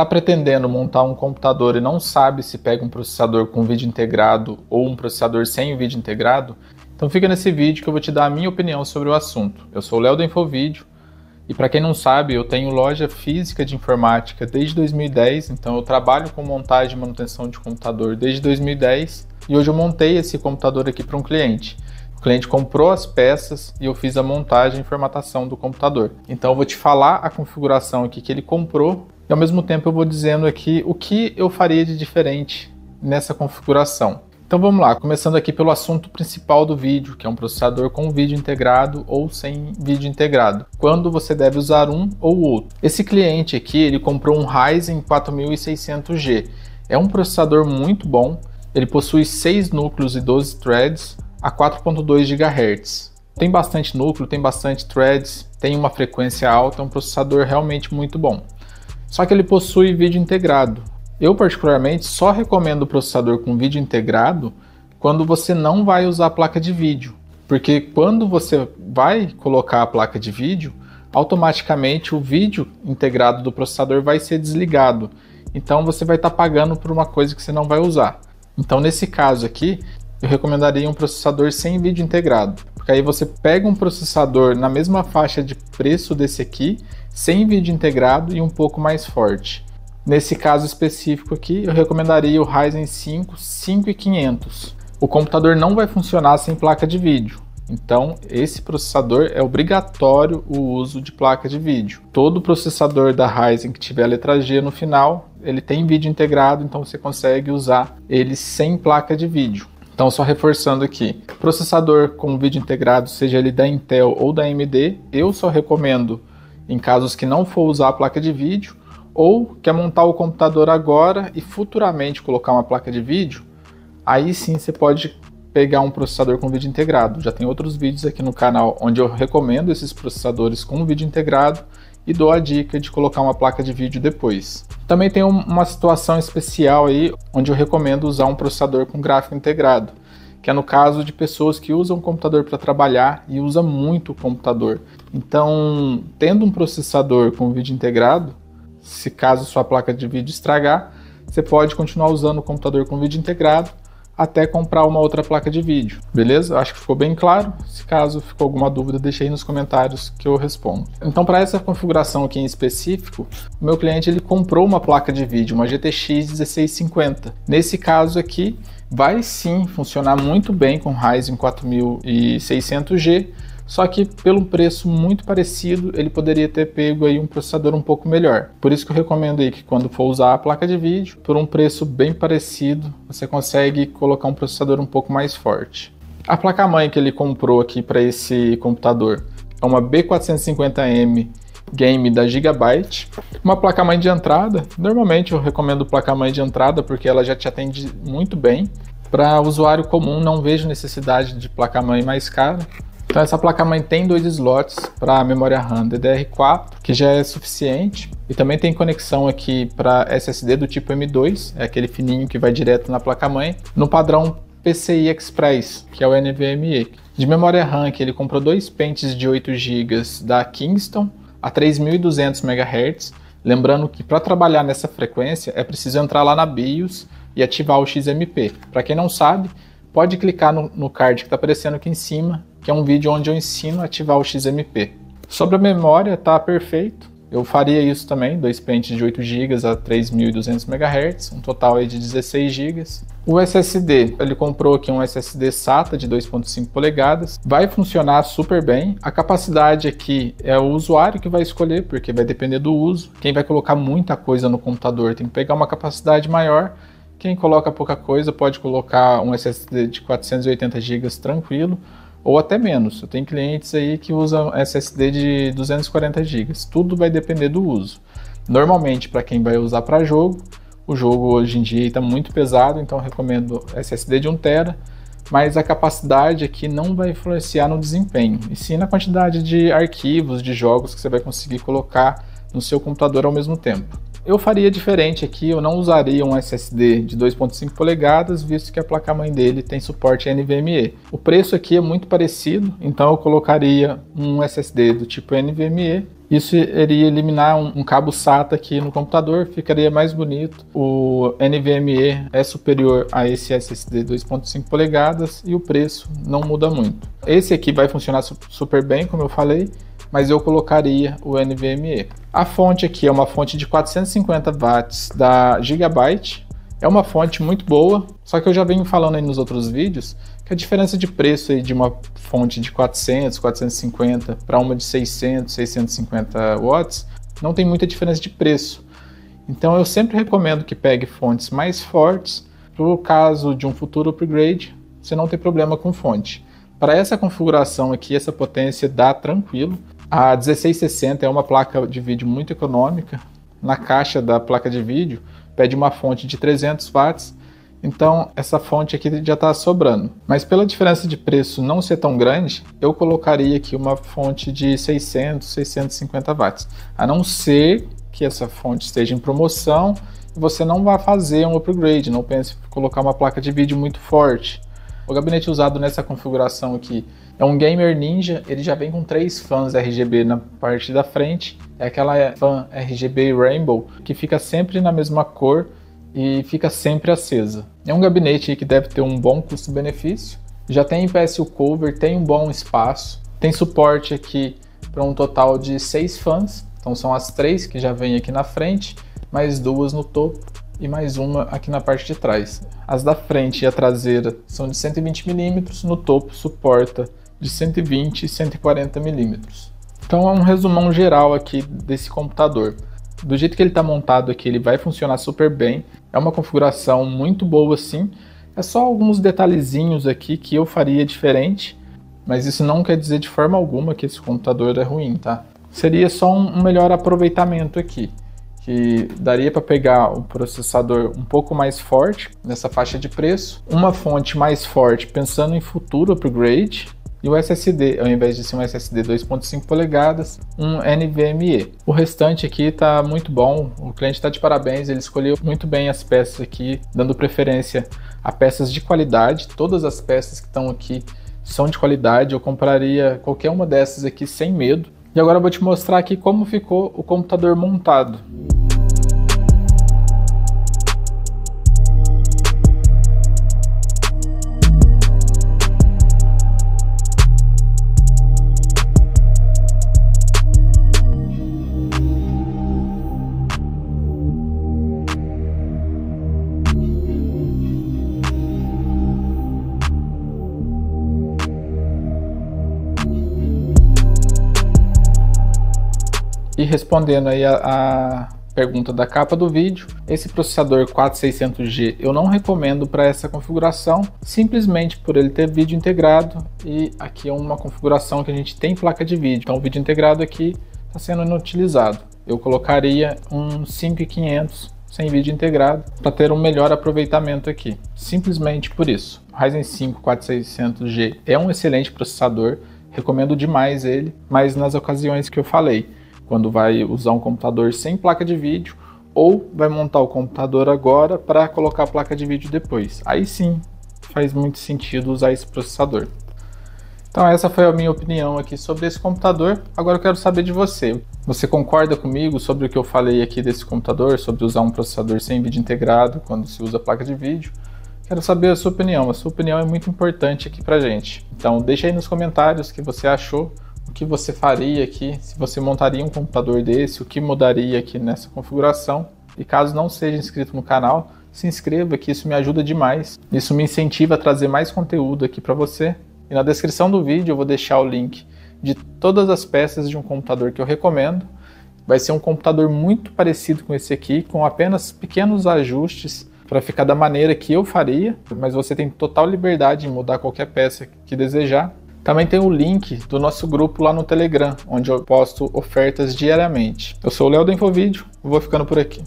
está pretendendo montar um computador e não sabe se pega um processador com vídeo integrado ou um processador sem vídeo integrado, então fica nesse vídeo que eu vou te dar a minha opinião sobre o assunto. Eu sou o Léo do Infovídeo e para quem não sabe, eu tenho loja física de informática desde 2010, então eu trabalho com montagem e manutenção de computador desde 2010 e hoje eu montei esse computador aqui para um cliente. O cliente comprou as peças e eu fiz a montagem e formatação do computador. Então eu vou te falar a configuração aqui que ele comprou e ao mesmo tempo eu vou dizendo aqui o que eu faria de diferente nessa configuração. Então vamos lá, começando aqui pelo assunto principal do vídeo, que é um processador com vídeo integrado ou sem vídeo integrado. Quando você deve usar um ou outro. Esse cliente aqui, ele comprou um Ryzen 4600G. É um processador muito bom, ele possui 6 núcleos e 12 threads a 4.2 GHz. Tem bastante núcleo, tem bastante threads, tem uma frequência alta, é um processador realmente muito bom. Só que ele possui vídeo integrado. Eu, particularmente, só recomendo o processador com vídeo integrado quando você não vai usar a placa de vídeo. Porque quando você vai colocar a placa de vídeo, automaticamente o vídeo integrado do processador vai ser desligado. Então você vai estar tá pagando por uma coisa que você não vai usar. Então nesse caso aqui, eu recomendaria um processador sem vídeo integrado gráfica, aí você pega um processador na mesma faixa de preço desse aqui, sem vídeo integrado e um pouco mais forte. Nesse caso específico aqui, eu recomendaria o Ryzen 5 5500. O computador não vai funcionar sem placa de vídeo. Então, esse processador é obrigatório o uso de placa de vídeo. Todo processador da Ryzen que tiver a letra G no final, ele tem vídeo integrado, então você consegue usar ele sem placa de vídeo. Então, só reforçando aqui, processador com vídeo integrado, seja ele da Intel ou da AMD, eu só recomendo em casos que não for usar a placa de vídeo ou quer montar o computador agora e futuramente colocar uma placa de vídeo, aí sim você pode pegar um processador com vídeo integrado. Já tem outros vídeos aqui no canal onde eu recomendo esses processadores com vídeo integrado e dou a dica de colocar uma placa de vídeo depois. Também tem uma situação especial aí onde eu recomendo usar um processador com gráfico integrado, que é no caso de pessoas que usam o computador para trabalhar e usa muito o computador. Então, tendo um processador com vídeo integrado, se caso sua placa de vídeo estragar, você pode continuar usando o computador com vídeo integrado até comprar uma outra placa de vídeo. Beleza? Acho que ficou bem claro. Se caso ficou alguma dúvida, deixe aí nos comentários que eu respondo. Então, para essa configuração aqui em específico, o meu cliente ele comprou uma placa de vídeo, uma GTX 1650. Nesse caso aqui, vai sim funcionar muito bem com Ryzen 4600G só que pelo preço muito parecido, ele poderia ter pego aí um processador um pouco melhor. Por isso que eu recomendo aí que quando for usar a placa de vídeo, por um preço bem parecido, você consegue colocar um processador um pouco mais forte. A placa-mãe que ele comprou aqui para esse computador é uma B450M game da Gigabyte. Uma placa-mãe de entrada, normalmente eu recomendo placa-mãe de entrada porque ela já te atende muito bem. Para usuário comum, não vejo necessidade de placa-mãe mais cara. Então essa placa-mãe tem dois slots para memória RAM DDR4, que já é suficiente, e também tem conexão aqui para SSD do tipo M2, é aquele fininho que vai direto na placa-mãe, no padrão PCI Express, que é o NVMe. De memória RAM, ele comprou dois pentes de 8 GB da Kingston a 3200 MHz, lembrando que para trabalhar nessa frequência é preciso entrar lá na BIOS e ativar o XMP. Para quem não sabe, pode clicar no, no card que está aparecendo aqui em cima, que é um vídeo onde eu ensino a ativar o XMP. Sobre a memória, tá perfeito. Eu faria isso também, dois pentes de 8 GB a 3.200 MHz, um total aí de 16 GB. O SSD, ele comprou aqui um SSD SATA de 2.5 polegadas, vai funcionar super bem. A capacidade aqui é o usuário que vai escolher, porque vai depender do uso. Quem vai colocar muita coisa no computador tem que pegar uma capacidade maior, quem coloca pouca coisa pode colocar um SSD de 480 GB tranquilo, ou até menos. Eu tenho clientes aí que usam SSD de 240 GB. Tudo vai depender do uso. Normalmente, para quem vai usar para jogo, o jogo hoje em dia está muito pesado, então recomendo SSD de 1 TB, mas a capacidade aqui não vai influenciar no desempenho, e sim na quantidade de arquivos, de jogos que você vai conseguir colocar no seu computador ao mesmo tempo. Eu faria diferente aqui, eu não usaria um SSD de 2.5 polegadas, visto que a placa-mãe dele tem suporte NVMe. O preço aqui é muito parecido, então eu colocaria um SSD do tipo NVMe isso iria eliminar um, cabo SATA aqui no computador, ficaria mais bonito. O NVMe é superior a esse SSD 2.5 polegadas e o preço não muda muito. Esse aqui vai funcionar super bem, como eu falei mas eu colocaria o NVMe. A fonte aqui é uma fonte de 450 watts da Gigabyte. É uma fonte muito boa, só que eu já venho falando aí nos outros vídeos que a diferença de preço aí de uma fonte de 400, 450 para uma de 600, 650 watts não tem muita diferença de preço. Então eu sempre recomendo que pegue fontes mais fortes para o caso de um futuro upgrade, você não ter problema com fonte. Para essa configuração aqui, essa potência dá tranquilo. A 1660 é uma placa de vídeo muito econômica. Na caixa da placa de vídeo pede uma fonte de 300 watts, então essa fonte aqui já está sobrando. Mas pela diferença de preço não ser tão grande, eu colocaria aqui uma fonte de 600, 650 watts. A não ser que essa fonte esteja em promoção, você não vai fazer um upgrade, não pense em colocar uma placa de vídeo muito forte. O gabinete usado nessa configuração aqui é um gamer ninja, ele já vem com três fãs RGB na parte da frente. É aquela fã RGB Rainbow que fica sempre na mesma cor e fica sempre acesa. É um gabinete que deve ter um bom custo-benefício. Já tem PSU cover, tem um bom espaço, tem suporte aqui para um total de seis fãs. Então são as três que já vêm aqui na frente, mais duas no topo e mais uma aqui na parte de trás. As da frente e a traseira são de 120 mm, no topo suporta de 120 e 140 milímetros. Então é um resumão geral aqui desse computador. Do jeito que ele está montado aqui, ele vai funcionar super bem. É uma configuração muito boa assim. É só alguns detalhezinhos aqui que eu faria diferente, mas isso não quer dizer de forma alguma que esse computador é ruim, tá? Seria só um melhor aproveitamento aqui que daria para pegar um processador um pouco mais forte nessa faixa de preço, uma fonte mais forte pensando em futuro upgrade e o SSD, ao invés de ser um SSD 2.5 polegadas, um NVMe. O restante aqui está muito bom, o cliente está de parabéns, ele escolheu muito bem as peças aqui, dando preferência a peças de qualidade, todas as peças que estão aqui são de qualidade, eu compraria qualquer uma dessas aqui sem medo. E agora eu vou te mostrar aqui como ficou o computador montado. respondendo aí a, a pergunta da capa do vídeo. Esse processador 4600G eu não recomendo para essa configuração, simplesmente por ele ter vídeo integrado e aqui é uma configuração que a gente tem placa de vídeo, então o vídeo integrado aqui está sendo inutilizado. Eu colocaria um 5500 sem vídeo integrado para ter um melhor aproveitamento aqui, simplesmente por isso. O Ryzen 5 4600G é um excelente processador, recomendo demais ele, mas nas ocasiões que eu falei, quando vai usar um computador sem placa de vídeo ou vai montar o computador agora para colocar a placa de vídeo depois. Aí sim faz muito sentido usar esse processador. Então essa foi a minha opinião aqui sobre esse computador. Agora eu quero saber de você. Você concorda comigo sobre o que eu falei aqui desse computador, sobre usar um processador sem vídeo integrado quando se usa placa de vídeo? Quero saber a sua opinião. A sua opinião é muito importante aqui pra gente. Então deixa aí nos comentários o que você achou o que você faria aqui, se você montaria um computador desse, o que mudaria aqui nessa configuração. E caso não seja inscrito no canal, se inscreva que isso me ajuda demais. Isso me incentiva a trazer mais conteúdo aqui para você. E na descrição do vídeo eu vou deixar o link de todas as peças de um computador que eu recomendo. Vai ser um computador muito parecido com esse aqui, com apenas pequenos ajustes para ficar da maneira que eu faria, mas você tem total liberdade em mudar qualquer peça que desejar. Também tem o link do nosso grupo lá no Telegram, onde eu posto ofertas diariamente. Eu sou o Léo do Infovídeo, vou ficando por aqui.